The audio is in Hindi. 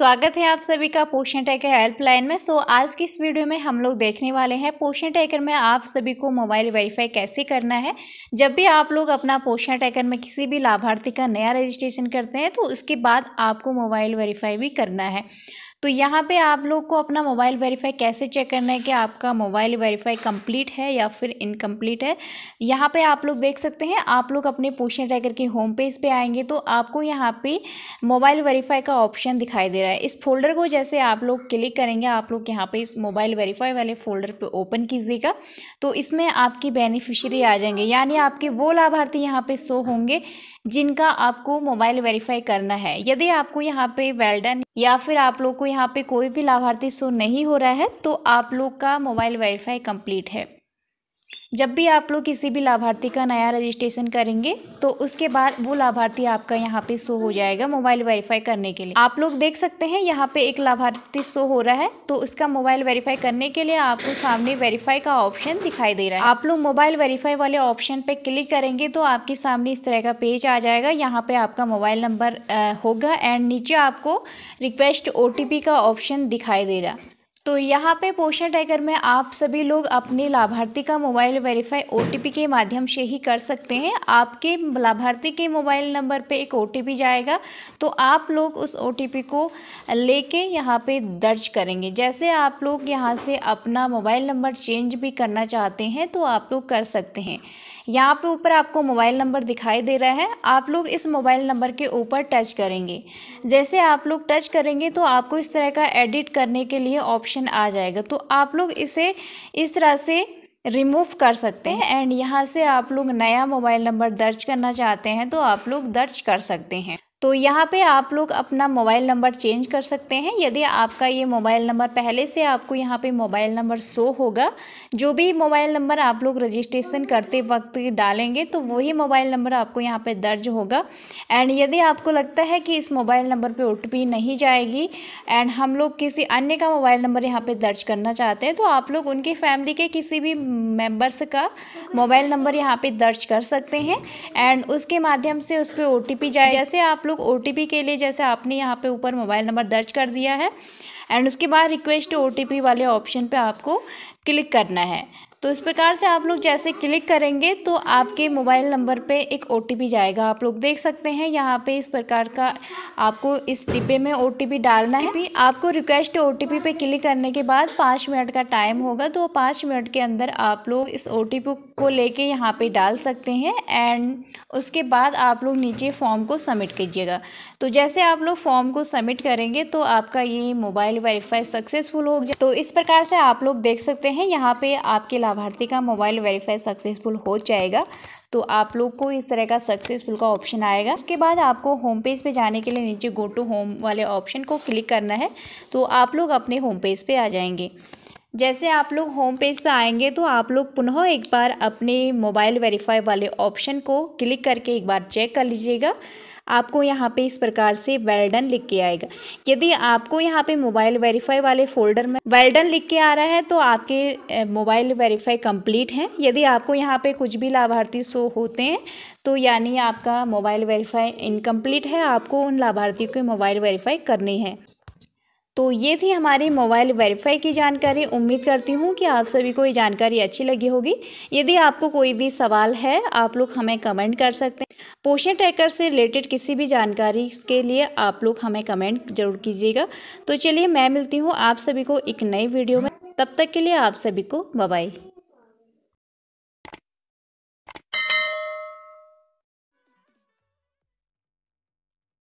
स्वागत है आप सभी का पोषण टैकर हेल्पलाइन में सो आज की इस वीडियो में हम लोग देखने वाले हैं पोषण टैकर में आप सभी को मोबाइल वेरीफाई कैसे करना है जब भी आप लोग अपना पोषण टैकर में किसी भी लाभार्थी का नया रजिस्ट्रेशन करते हैं तो उसके बाद आपको मोबाइल वेरीफाई भी करना है तो यहाँ पे आप लोग को अपना मोबाइल वेरीफाई कैसे चेक करना है कि आपका मोबाइल वेरीफाई कंप्लीट है या फिर इनकम्प्लीट है यहाँ पे आप लोग देख सकते हैं आप लोग अपने पोषण ट्रैकर के होम पेज पे आएंगे तो आपको यहाँ पे मोबाइल वेरीफाई का ऑप्शन दिखाई दे रहा है इस फोल्डर को जैसे आप लोग क्लिक करेंगे आप लोग यहाँ पर इस मोबाइल वेरीफाई वाले फोल्डर पर ओपन कीजिएगा तो इसमें आपकी बेनिफिशरी आ जाएंगे यानी आपके वो लाभार्थी यहाँ पे शो होंगे जिनका आपको मोबाइल वेरीफाई करना है यदि आपको यहाँ पे वेल्डन या फिर आप लोग को यहाँ पे कोई भी लाभार्थी शो नहीं हो रहा है तो आप लोग का मोबाइल वाईफाई कंप्लीट है जब भी आप लोग किसी भी लाभार्थी का नया रजिस्ट्रेशन करेंगे तो उसके बाद वो लाभार्थी आपका यहाँ पे शो हो जाएगा मोबाइल वेरीफाई करने के लिए आप लोग देख सकते हैं यहाँ पे एक लाभार्थी शो हो रहा है तो उसका मोबाइल वेरीफाई करने के लिए आपको सामने वेरीफाई का ऑप्शन दिखाई दे रहा है आप लोग मोबाइल वेरीफाई वाले ऑप्शन पे क्लिक करेंगे तो आपके सामने इस तरह का पेज आ जाएगा यहाँ पे आपका मोबाइल नंबर होगा एंड नीचे आपको रिक्वेस्ट ओ का ऑप्शन दिखाई दे रहा तो यहाँ पे पोषण टैगर में आप सभी लोग अपने लाभार्थी का मोबाइल वेरीफाई ओटीपी के माध्यम से ही कर सकते हैं आपके लाभार्थी के मोबाइल नंबर पे एक ओटीपी जाएगा तो आप लोग उस ओटीपी को लेके यहाँ पर दर्ज करेंगे जैसे आप लोग यहाँ से अपना मोबाइल नंबर चेंज भी करना चाहते हैं तो आप लोग कर सकते हैं यहाँ पे ऊपर आपको मोबाइल नंबर दिखाई दे रहा है आप लोग इस मोबाइल नंबर के ऊपर टच करेंगे जैसे आप लोग टच करेंगे तो आपको इस तरह का एडिट करने के लिए ऑप्शन आ जाएगा तो आप लोग इसे इस तरह से रिमूव कर सकते हैं एंड यहाँ से आप लोग नया मोबाइल नंबर दर्ज करना चाहते हैं तो आप लोग दर्ज कर सकते हैं तो यहाँ पे आप लोग अपना मोबाइल नंबर चेंज कर सकते हैं यदि आपका ये मोबाइल नंबर पहले से आपको यहाँ पे मोबाइल नंबर शो होगा जो भी मोबाइल नंबर आप लोग रजिस्ट्रेशन करते वक्त डालेंगे तो वही मोबाइल नंबर आपको यहाँ पे दर्ज होगा एंड यदि आपको लगता है कि इस मोबाइल नंबर पे ओ नहीं जाएगी एंड हम लोग किसी अन्य का मोबाइल नंबर यहाँ पर दर्ज करना चाहते हैं तो आप लोग उनकी फैमिली के किसी भी मेम्बर्स का मोबाइल नंबर यहाँ पर दर्ज कर सकते हैं एंड उसके माध्यम से उस पर ओ जाए जैसे आप लोग ओ के लिए जैसे आपने यहाँ पे ऊपर मोबाइल नंबर दर्ज कर दिया है एंड उसके बाद रिक्वेस्ट ओ वाले ऑप्शन पे आपको क्लिक करना है तो इस प्रकार से आप लोग जैसे क्लिक करेंगे तो आपके मोबाइल नंबर पे एक ओ जाएगा आप लोग देख सकते हैं यहाँ पे इस प्रकार का आपको इस डिब्बे में ओ डालना है आपको रिक्वेस्ट ओ पे क्लिक करने के बाद पाँच मिनट का टाइम होगा तो पाँच मिनट के अंदर आप लोग इस ओ को लेके यहाँ पर डाल सकते हैं एंड उसके बाद आप लोग नीचे फॉर्म को सबमिट कीजिएगा तो जैसे आप लोग फॉर्म को सबमिट करेंगे तो आपका ये मोबाइल वेरीफाई सक्सेसफुल हो गया तो इस प्रकार से आप लोग देख सकते हैं यहाँ पे आपके लाभ लाभार्थी का मोबाइल वेरीफाई सक्सेसफुल हो जाएगा तो आप लोग को इस तरह का सक्सेसफुल का ऑप्शन आएगा उसके बाद आपको होम पेज पे जाने के लिए नीचे गो टू होम वाले ऑप्शन को क्लिक करना है तो आप लोग अपने होम पेज पे आ जाएंगे जैसे आप लोग होम पेज पे आएंगे तो आप लोग पुनः एक बार अपने मोबाइल वेरीफाई वाले ऑप्शन को क्लिक करके एक बार चेक कर लीजिएगा आपको यहाँ पे इस प्रकार से वेल्डन लिख के आएगा यदि आपको यहाँ पे मोबाइल वेरीफाई वाले फोल्डर में वेल्डन लिख के आ रहा है तो आपके मोबाइल वेरीफाई कंप्लीट है यदि आपको यहाँ पे कुछ भी लाभार्थी शो होते हैं तो यानी आपका मोबाइल वेरीफाई इनकम्प्लीट है आपको उन लाभार्थियों के मोबाइल वेरीफाई करने है तो ये थी हमारी मोबाइल वेरीफाई की जानकारी उम्मीद करती हूँ कि आप सभी को ये जानकारी अच्छी लगी होगी यदि आपको कोई भी सवाल है आप लोग हमें कमेंट कर सकते हैं पोषण ट्रैकर से रिलेटेड किसी भी जानकारी के लिए आप लोग हमें कमेंट जरूर कीजिएगा तो चलिए मैं मिलती हूँ आप सभी को एक नई वीडियो में तब तक के लिए आप सभी को बाय